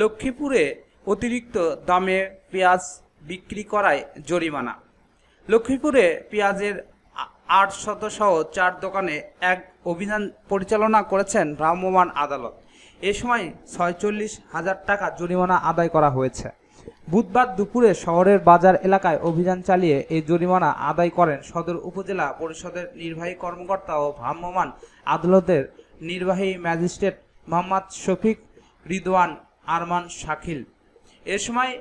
লক্ষ্মীপুরে অতিরিক্ত দামে পেঁয়াজ বিক্রি করায় জরিমানা লক্ষ্মীপুরে পেঁয়াজের আট শতসহ চার দোকানে এক অভিযান পরিচালনা করেছেন ভ্রাম্যমান আদালত এ সময় ছয়চল্লিশ হাজার টাকা জরিমানা আদায় করা হয়েছে বুধবার দুপুরে শহরের বাজার এলাকায় অভিযান চালিয়ে এই জরিমানা আদায় করেন সদর উপজেলা পরিষদের নির্বাহী কর্মকর্তা ও ভ্রাম্যমাণ আদালতের নির্বাহী ম্যাজিস্ট্রেট মোহাম্মদ শফিক রিদওয়ান আরমান শাকিল এ সময়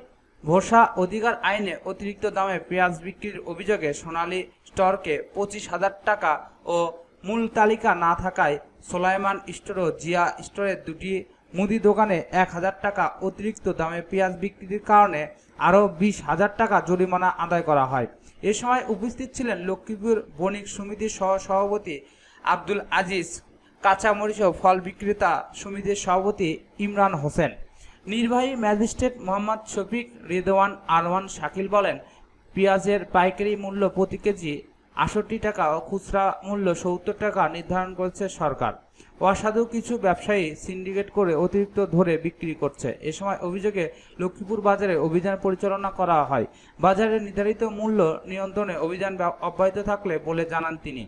ভোসা অধিকার আইনে অতিরিক্ত দামে পেঁয়াজ বিক্রির অভিযোগে সোনালী স্টোরকে পঁচিশ হাজার টাকা ও মূল তালিকা না থাকায় সোলাইমান স্টোর ও জিয়া স্টোরের দুটি মুদি দোকানে এক হাজার টাকা অতিরিক্ত দামে পেঁয়াজ বিক্রির কারণে আরও বিশ হাজার টাকা জরিমানা আদায় করা হয় এ সময় উপস্থিত ছিলেন লক্ষ্মীপুর বণিক সমিতির সহ সভাপতি আব্দুল আজিজ কাঁচামরিচ ও ফল বিক্রেতা সমিতির সভাপতি ইমরান হোসেন নির্বাহী ম্যাজিস্ট্রেট মোহাম্মদ শফিক রিদওয়ান আরওয়ান শাকিল বলেন পেঁয়াজের পাইকারি মূল্য প্রতি কেজি আষট্টি টাকা ও খুচরা মূল্য সত্তর টাকা নির্ধারণ করেছে সরকার অসাধু কিছু ব্যবসায়ী সিন্ডিকেট করে অতিরিক্ত ধরে বিক্রি করছে এ সময় অভিযোগে লক্ষ্মীপুর বাজারে অভিযান পরিচালনা করা হয় বাজারে নির্ধারিত মূল্য নিয়ন্ত্রণে অভিযান অব্যাহত থাকলে বলে জানান তিনি